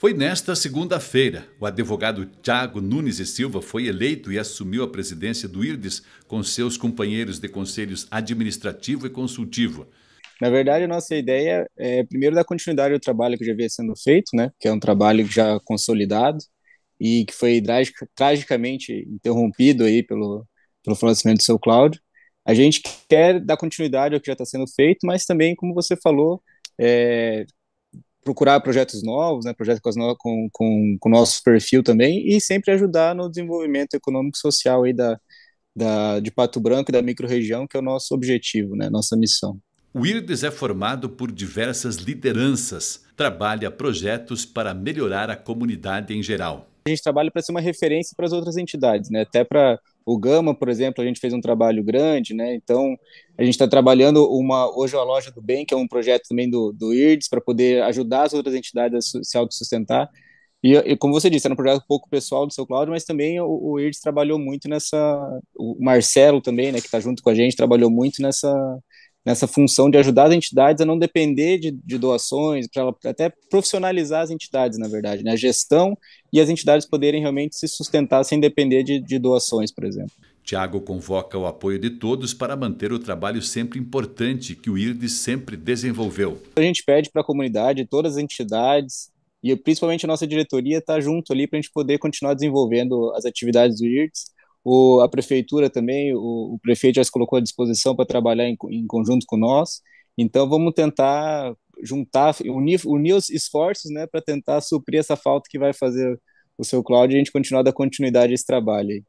Foi nesta segunda-feira. O advogado Tiago Nunes e Silva foi eleito e assumiu a presidência do IRDES com seus companheiros de conselhos administrativo e consultivo. Na verdade, a nossa ideia é, primeiro, dar continuidade ao trabalho que já havia sendo feito, né, que é um trabalho já consolidado e que foi tragicamente interrompido aí pelo, pelo falecimento do seu Cláudio. A gente quer dar continuidade ao que já está sendo feito, mas também, como você falou, é, procurar projetos novos, né, projetos com, com, com, nosso perfil também, e sempre ajudar no desenvolvimento econômico e social aí da, da, de Pato Branco e da microrregião, que é o nosso objetivo, né, nossa missão. O IRDES é formado por diversas lideranças, trabalha projetos para melhorar a comunidade em geral. A gente trabalha para ser uma referência para as outras entidades, né, até para o Gama, por exemplo, a gente fez um trabalho grande, né? Então, a gente está trabalhando uma hoje a loja do bem, que é um projeto também do, do IRDS, para poder ajudar as outras entidades a se autossustentar. E, e como você disse, era um projeto pouco pessoal do seu Cláudio, mas também o, o IRDS trabalhou muito nessa. O Marcelo também, né, que está junto com a gente, trabalhou muito nessa nessa função de ajudar as entidades a não depender de, de doações, para até profissionalizar as entidades, na verdade, né? a gestão e as entidades poderem realmente se sustentar sem depender de, de doações, por exemplo. Tiago convoca o apoio de todos para manter o trabalho sempre importante que o IRDES sempre desenvolveu. A gente pede para a comunidade, todas as entidades e principalmente a nossa diretoria estar tá junto ali para a gente poder continuar desenvolvendo as atividades do IRDES o, a prefeitura também, o, o, prefeito já se colocou à disposição para trabalhar em, em, conjunto com nós. Então vamos tentar juntar, unir, unir os esforços, né, para tentar suprir essa falta que vai fazer o seu Cláudio e a gente continuar da continuidade a esse trabalho.